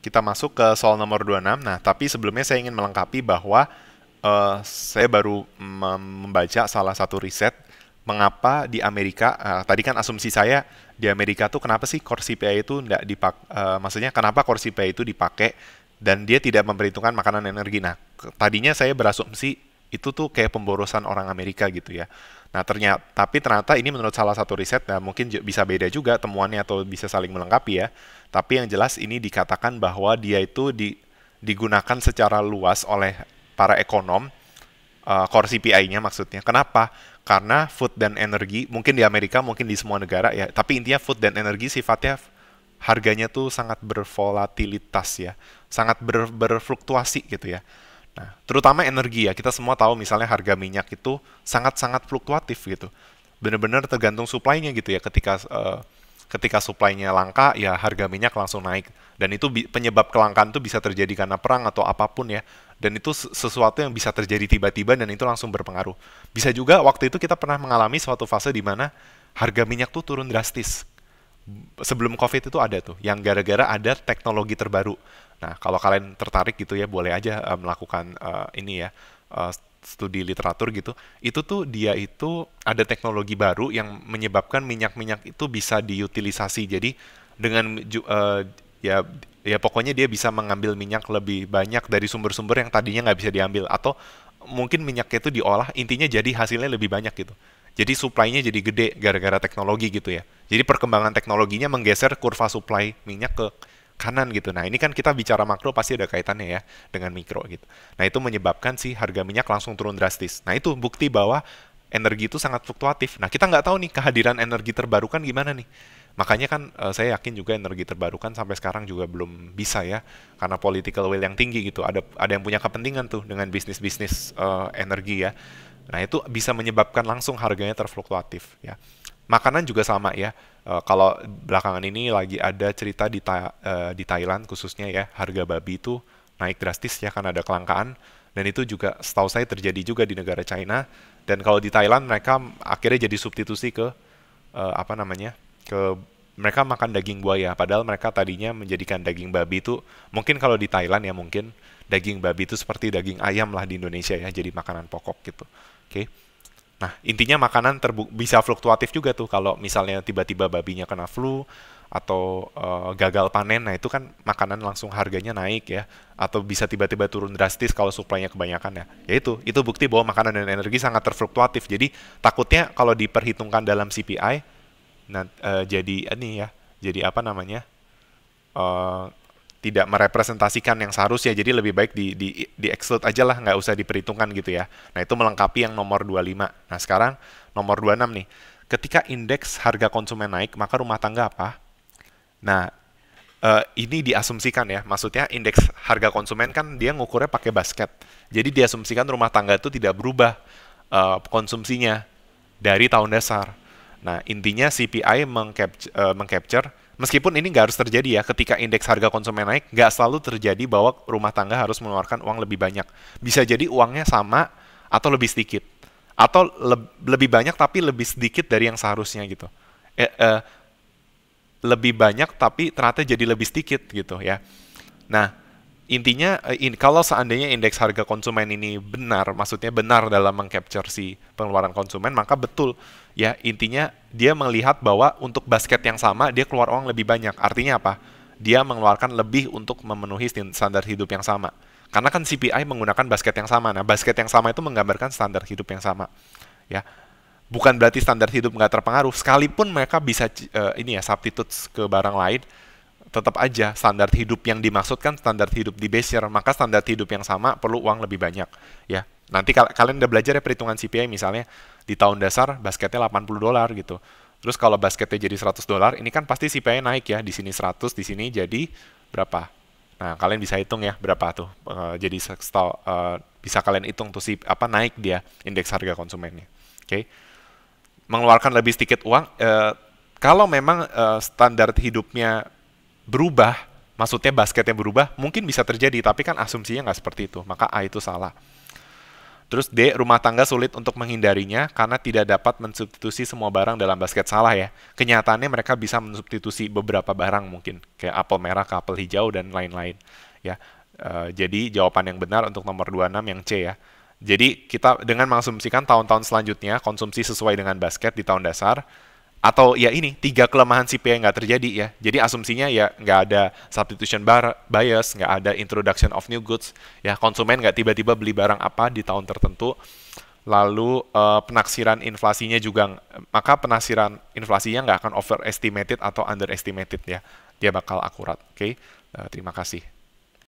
kita masuk ke soal nomor 26. Nah, tapi sebelumnya saya ingin melengkapi bahwa uh, saya baru membaca salah satu riset mengapa di Amerika uh, tadi kan asumsi saya di Amerika tuh kenapa sih core CPI itu tidak dipakai? uh, eh, maksudnya kenapa core CPI itu dipakai dan dia tidak memperhitungkan makanan energi. Nah, tadinya saya berasumsi itu tuh kayak pemborosan orang Amerika gitu ya. Nah ternyata, tapi ternyata ini menurut salah satu riset, nah mungkin bisa beda juga temuannya atau bisa saling melengkapi ya. Tapi yang jelas ini dikatakan bahwa dia itu di, digunakan secara luas oleh para ekonom, uh, core CPI-nya maksudnya. Kenapa? Karena food dan energi, mungkin di Amerika, mungkin di semua negara ya, tapi intinya food dan energi sifatnya harganya tuh sangat bervolatilitas ya, sangat ber, berfluktuasi gitu ya. Nah, terutama energi ya, kita semua tahu misalnya harga minyak itu sangat-sangat fluktuatif gitu. Benar-benar tergantung suplainya gitu ya. Ketika uh, ketika suplainya langka, ya harga minyak langsung naik. Dan itu penyebab kelangkaan itu bisa terjadi karena perang atau apapun ya. Dan itu sesuatu yang bisa terjadi tiba-tiba dan itu langsung berpengaruh. Bisa juga waktu itu kita pernah mengalami suatu fase di mana harga minyak tuh turun drastis sebelum COVID itu ada tuh, yang gara-gara ada teknologi terbaru. Nah, kalau kalian tertarik gitu ya, boleh aja uh, melakukan uh, ini ya, uh, studi literatur gitu. Itu tuh dia itu ada teknologi baru yang menyebabkan minyak-minyak itu bisa diutilisasi. Jadi dengan uh, ya ya pokoknya dia bisa mengambil minyak lebih banyak dari sumber-sumber yang tadinya nggak bisa diambil atau mungkin minyaknya itu diolah intinya jadi hasilnya lebih banyak gitu. Jadi supply-nya jadi gede gara-gara teknologi gitu ya. Jadi perkembangan teknologinya menggeser kurva supply minyak ke kanan gitu. Nah, ini kan kita bicara makro pasti ada kaitannya ya dengan mikro gitu. Nah, itu menyebabkan sih harga minyak langsung turun drastis. Nah, itu bukti bahwa energi itu sangat fluktuatif. Nah, kita nggak tahu nih kehadiran energi terbarukan gimana nih. Makanya kan eh, saya yakin juga energi terbarukan sampai sekarang juga belum bisa ya karena political will yang tinggi gitu. Ada ada yang punya kepentingan tuh dengan bisnis-bisnis uh, energi ya. Nah, itu bisa menyebabkan langsung harganya terfluktuatif ya. Makanan juga sama ya. E, kalau belakangan ini lagi ada cerita di ta e, di Thailand khususnya ya, harga babi itu naik drastis ya karena ada kelangkaan dan itu juga setahu saya terjadi juga di negara China dan kalau di Thailand mereka akhirnya jadi substitusi ke e, apa namanya? ke mereka makan daging buaya padahal mereka tadinya menjadikan daging babi itu mungkin kalau di Thailand ya mungkin daging babi itu seperti daging ayam lah di Indonesia ya, jadi makanan pokok gitu. Oke. Nah, intinya makanan bisa fluktuatif juga tuh kalau misalnya tiba-tiba babinya kena flu atau uh, gagal panen, nah itu kan makanan langsung harganya naik ya atau bisa tiba-tiba turun drastis kalau suplainya kebanyakan ya. Yaitu itu bukti bahwa makanan dan energi sangat terfluktuatif. Jadi takutnya kalau diperhitungkan dalam CPI nah, uh, jadi ini ya, jadi apa namanya? Uh, tidak merepresentasikan yang seharusnya jadi lebih baik di di di exclude aja lah nggak usah diperhitungkan gitu ya nah itu melengkapi yang nomor 25 nah sekarang nomor 26 nih ketika indeks harga konsumen naik maka rumah tangga apa nah uh, ini diasumsikan ya maksudnya indeks harga konsumen kan dia ngukurnya pakai basket jadi diasumsikan rumah tangga itu tidak berubah uh, konsumsinya dari tahun dasar nah intinya CPI eh, mengcapture, uh, mengcapture Meskipun ini nggak harus terjadi ya, ketika indeks harga konsumen naik, nggak selalu terjadi bahwa rumah tangga harus mengeluarkan uang lebih banyak. Bisa jadi uangnya sama atau lebih sedikit. Atau le lebih banyak tapi lebih sedikit dari yang seharusnya gitu. Eh, eh, lebih banyak tapi ternyata jadi lebih sedikit gitu ya. Nah, intinya eh, in, kalau seandainya indeks harga konsumen ini benar, maksudnya benar dalam mengcapture si pengeluaran konsumen, maka betul ya intinya dia melihat bahwa untuk basket yang sama dia keluar uang lebih banyak. Artinya apa? Dia mengeluarkan lebih untuk memenuhi standar hidup yang sama. Karena kan CPI menggunakan basket yang sama. Nah, basket yang sama itu menggambarkan standar hidup yang sama. Ya. Bukan berarti standar hidup nggak terpengaruh. Sekalipun mereka bisa uh, ini ya substitutes ke barang lain, tetap aja standar hidup yang dimaksudkan standar hidup di Bezier, maka standar hidup yang sama perlu uang lebih banyak ya. Nanti kal kalian udah belajar ya perhitungan CPI misalnya di tahun dasar basketnya 80 dolar gitu. Terus kalau basketnya jadi 100 dolar, ini kan pasti CPI naik ya. Di sini 100, di sini jadi berapa? Nah, kalian bisa hitung ya berapa tuh. Uh, jadi uh, bisa kalian hitung tuh si apa naik dia indeks harga konsumennya. Oke. Okay. Mengeluarkan lebih sedikit uang uh, kalau memang uh, standar hidupnya berubah, maksudnya basketnya berubah, mungkin bisa terjadi, tapi kan asumsinya nggak seperti itu. Maka A itu salah. Terus D, rumah tangga sulit untuk menghindarinya karena tidak dapat mensubstitusi semua barang dalam basket salah ya. Kenyataannya mereka bisa mensubstitusi beberapa barang mungkin, kayak apel merah ke apel hijau dan lain-lain. Ya, e, jadi jawaban yang benar untuk nomor 26 yang C ya. Jadi kita dengan mengasumsikan tahun-tahun selanjutnya konsumsi sesuai dengan basket di tahun dasar, atau ya ini tiga kelemahan CPI yang nggak terjadi ya. Jadi asumsinya ya nggak ada substitution bar bias, nggak ada introduction of new goods, ya konsumen nggak tiba-tiba beli barang apa di tahun tertentu. Lalu uh, penaksiran inflasinya juga maka penaksiran inflasinya nggak akan overestimated atau underestimated ya. Dia bakal akurat. Oke, okay? uh, eh, terima kasih.